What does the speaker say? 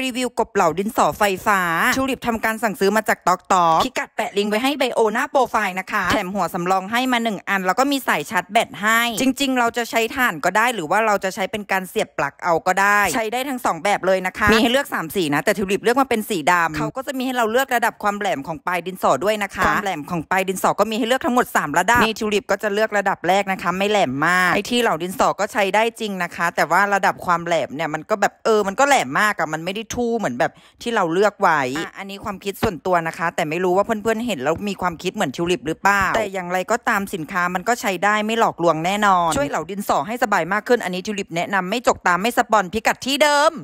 รีวิวกบเหล่าดินสอไฟฟ้า ชูริปทำการสั่งซื้อมาจากตอกตอกพิกัดแปะลิงก์ไว้ให้ไบโอหน้าโปรไฟล์นะคะแถมหัวสำรองให้มา 1 อัน แล้วก็มีสายชาร์จแบตให้ จริงๆ เราจะใช้ถ่านก็ได้หรือว่าเราจะใช้เป็นการเสียบปลั๊กเอาก็ได้ ใช้ได้ทั้ง 2 แบบเลยนะคะ มีให้เลือก3สีนะ แต่ทิวลิปเลือกมาเป็นสีดำเขาก็จะมีให้เราเลือกระดับความแหลมของปลายดินสอด้วยนะคะความแหลมของปลายดินสอก็มีให้เลือกทั้งหมด 3 ระดับนี่ทิวลิปก็จะเลือกระดับแรกนะคะ ไม่แหลมมากไอที่เหล่าดินสอก็ใช้ได้จริงนะคะ แต่ว่าระดับความแหลมเนี่ยมันก็แบบเออมันก็แหลมมากอะมันไม่ได้ทู่เหมือนแบบที่เราเลือกไว้ออันนี้ความคิดส่วนตัวนะคะ แต่ไม่รู้ว่าเพื่อนๆเห็นแล้วมีความคิดเหมือนทิวลิปหรือเปล่า แต่อย่างไรก็ตามสินค้ามันก็ใช้ได้ไม่หลอกลวงแน่นอน ช่วยเหล่าดินสอให้สบายมากขึ้นอันนี้ทิวลิปแนะนำไม่จกตามไม่สปอนพิกัดที่เดิม